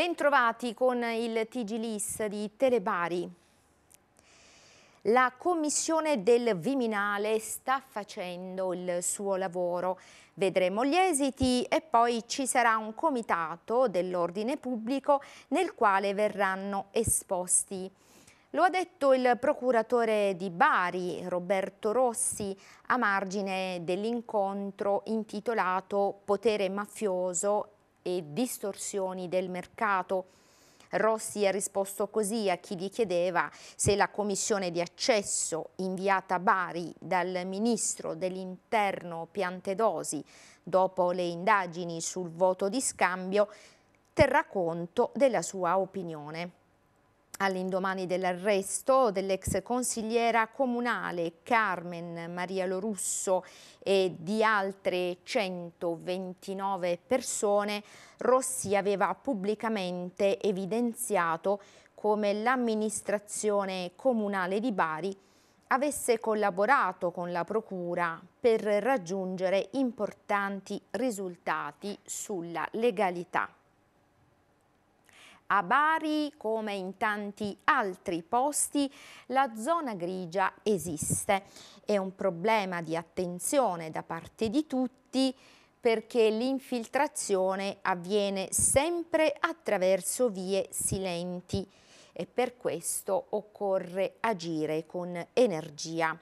Bentrovati con il TG Lis di Telebari. La commissione del Viminale sta facendo il suo lavoro. Vedremo gli esiti e poi ci sarà un comitato dell'ordine pubblico nel quale verranno esposti. Lo ha detto il procuratore di Bari, Roberto Rossi, a margine dell'incontro intitolato Potere mafioso e distorsioni del mercato. Rossi ha risposto così a chi gli chiedeva se la commissione di accesso inviata a Bari dal ministro dell'interno Piantedosi dopo le indagini sul voto di scambio terrà conto della sua opinione. All'indomani dell'arresto dell'ex consigliera comunale Carmen Maria Lorusso e di altre 129 persone, Rossi aveva pubblicamente evidenziato come l'amministrazione comunale di Bari avesse collaborato con la Procura per raggiungere importanti risultati sulla legalità. A Bari, come in tanti altri posti, la zona grigia esiste. È un problema di attenzione da parte di tutti perché l'infiltrazione avviene sempre attraverso vie silenti e per questo occorre agire con energia.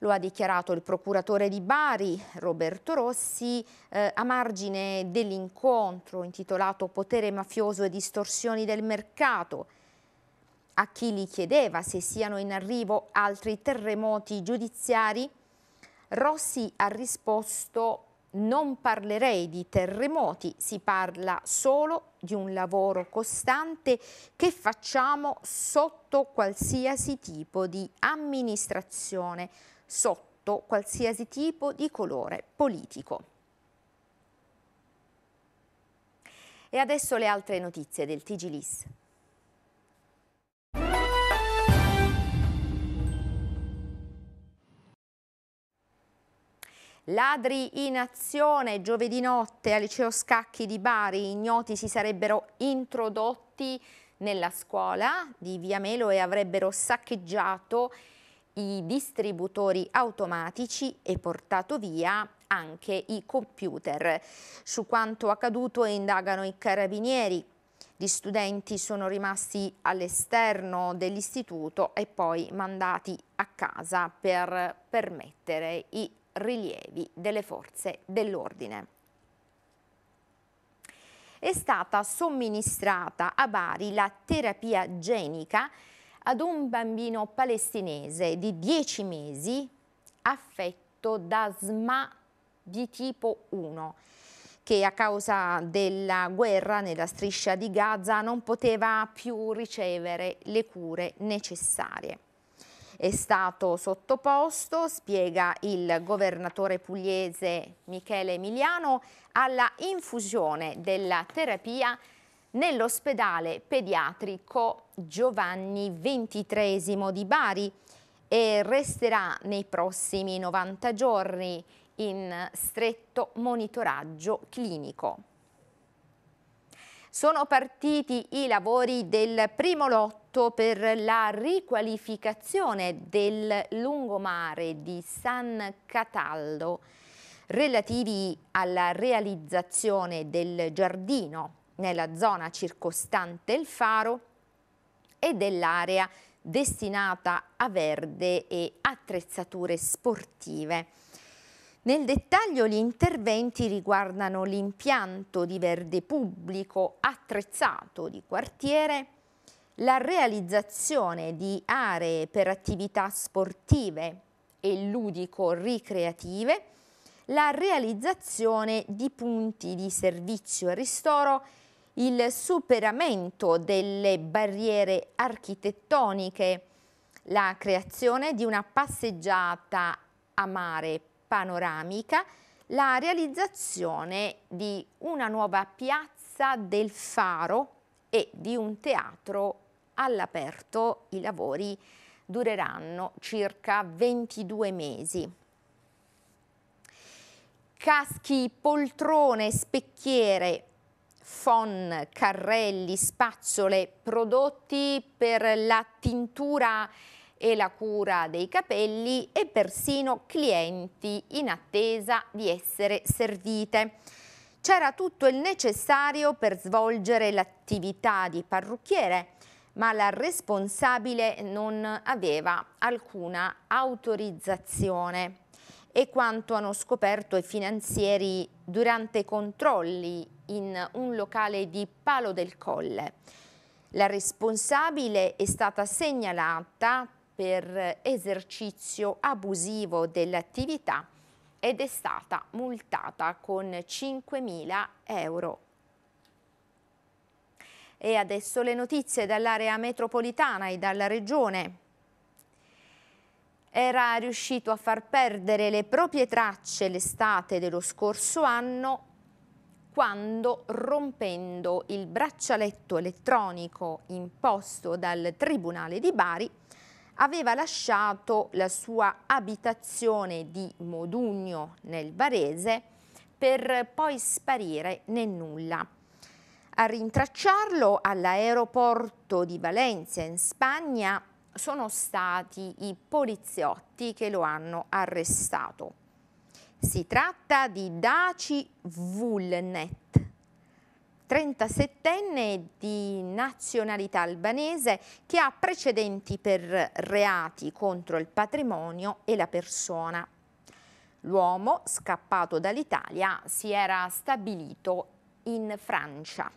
Lo ha dichiarato il procuratore di Bari, Roberto Rossi, eh, a margine dell'incontro intitolato Potere mafioso e distorsioni del mercato. A chi gli chiedeva se siano in arrivo altri terremoti giudiziari, Rossi ha risposto non parlerei di terremoti, si parla solo di un lavoro costante che facciamo sotto qualsiasi tipo di amministrazione sotto qualsiasi tipo di colore politico. E adesso le altre notizie del TG LIS. Ladri in azione giovedì notte al liceo Scacchi di Bari, ignoti si sarebbero introdotti nella scuola di Via Melo e avrebbero saccheggiato i distributori automatici e portato via anche i computer. Su quanto accaduto indagano i carabinieri. Gli studenti sono rimasti all'esterno dell'istituto e poi mandati a casa per permettere i rilievi delle forze dell'ordine è stata somministrata a Bari la terapia genica ad un bambino palestinese di 10 mesi affetto da SMA di tipo 1 che a causa della guerra nella striscia di Gaza non poteva più ricevere le cure necessarie. È stato sottoposto, spiega il governatore pugliese Michele Emiliano, alla infusione della terapia nell'ospedale pediatrico Giovanni XXIII di Bari e resterà nei prossimi 90 giorni in stretto monitoraggio clinico. Sono partiti i lavori del primo lotto per la riqualificazione del lungomare di San Cataldo relativi alla realizzazione del giardino nella zona circostante il faro e dell'area destinata a verde e attrezzature sportive. Nel dettaglio gli interventi riguardano l'impianto di verde pubblico attrezzato di quartiere, la realizzazione di aree per attività sportive e ludico-ricreative, la realizzazione di punti di servizio e ristoro il superamento delle barriere architettoniche, la creazione di una passeggiata a mare panoramica, la realizzazione di una nuova piazza del faro e di un teatro all'aperto. I lavori dureranno circa 22 mesi caschi, poltrone, specchiere, Fon, carrelli, spazzole, prodotti per la tintura e la cura dei capelli e persino clienti in attesa di essere servite. C'era tutto il necessario per svolgere l'attività di parrucchiere, ma la responsabile non aveva alcuna autorizzazione. E quanto hanno scoperto i finanzieri durante controlli in un locale di Palo del Colle. La responsabile è stata segnalata per esercizio abusivo dell'attività ed è stata multata con 5.000 euro. E adesso le notizie dall'area metropolitana e dalla regione era riuscito a far perdere le proprie tracce l'estate dello scorso anno quando rompendo il braccialetto elettronico imposto dal Tribunale di Bari aveva lasciato la sua abitazione di Modugno nel Varese per poi sparire nel nulla. A rintracciarlo all'aeroporto di Valencia in Spagna sono stati i poliziotti che lo hanno arrestato. Si tratta di Daci Vulnet, 37enne di nazionalità albanese che ha precedenti per reati contro il patrimonio e la persona. L'uomo, scappato dall'Italia, si era stabilito in Francia.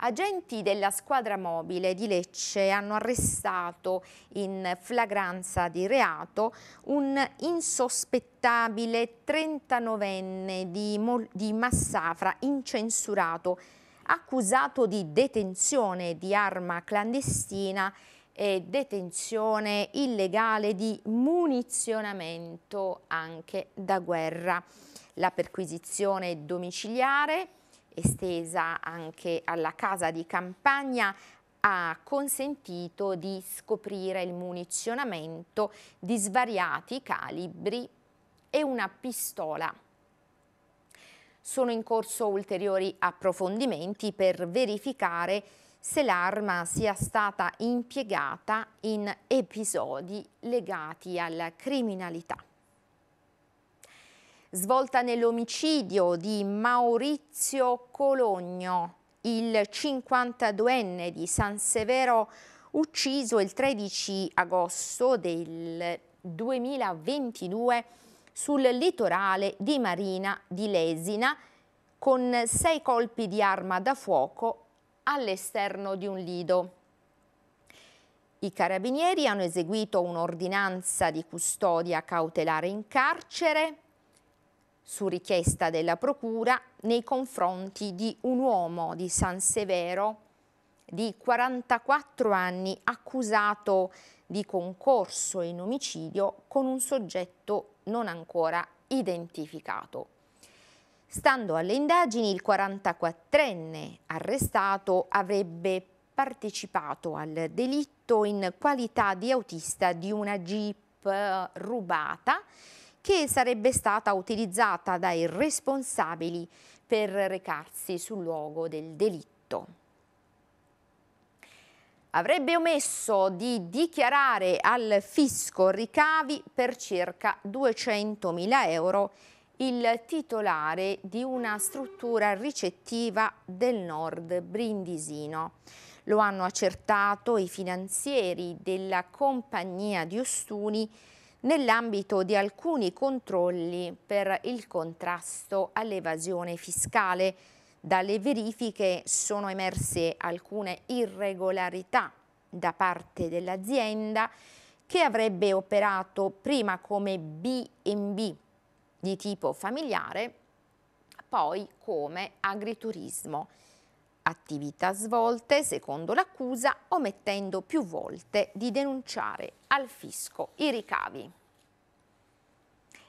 Agenti della squadra mobile di Lecce hanno arrestato in flagranza di reato un insospettabile 39enne di, di Massafra incensurato, accusato di detenzione di arma clandestina e detenzione illegale di munizionamento anche da guerra. La perquisizione domiciliare estesa anche alla casa di campagna, ha consentito di scoprire il munizionamento di svariati calibri e una pistola. Sono in corso ulteriori approfondimenti per verificare se l'arma sia stata impiegata in episodi legati alla criminalità svolta nell'omicidio di Maurizio Cologno, il 52enne di San Severo, ucciso il 13 agosto del 2022 sul litorale di Marina di Lesina con sei colpi di arma da fuoco all'esterno di un lido. I carabinieri hanno eseguito un'ordinanza di custodia cautelare in carcere su richiesta della Procura, nei confronti di un uomo di San Severo di 44 anni accusato di concorso in omicidio con un soggetto non ancora identificato. Stando alle indagini, il 44enne arrestato avrebbe partecipato al delitto in qualità di autista di una jeep eh, rubata che sarebbe stata utilizzata dai responsabili per recarsi sul luogo del delitto. Avrebbe omesso di dichiarare al fisco ricavi per circa 200.000 euro il titolare di una struttura ricettiva del nord brindisino. Lo hanno accertato i finanzieri della compagnia di Ostuni nell'ambito di alcuni controlli per il contrasto all'evasione fiscale. Dalle verifiche sono emerse alcune irregolarità da parte dell'azienda che avrebbe operato prima come B&B di tipo familiare, poi come agriturismo attività svolte, secondo l'accusa, omettendo più volte di denunciare al fisco i ricavi.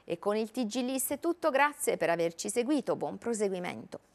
E con il TG List è tutto, grazie per averci seguito, buon proseguimento.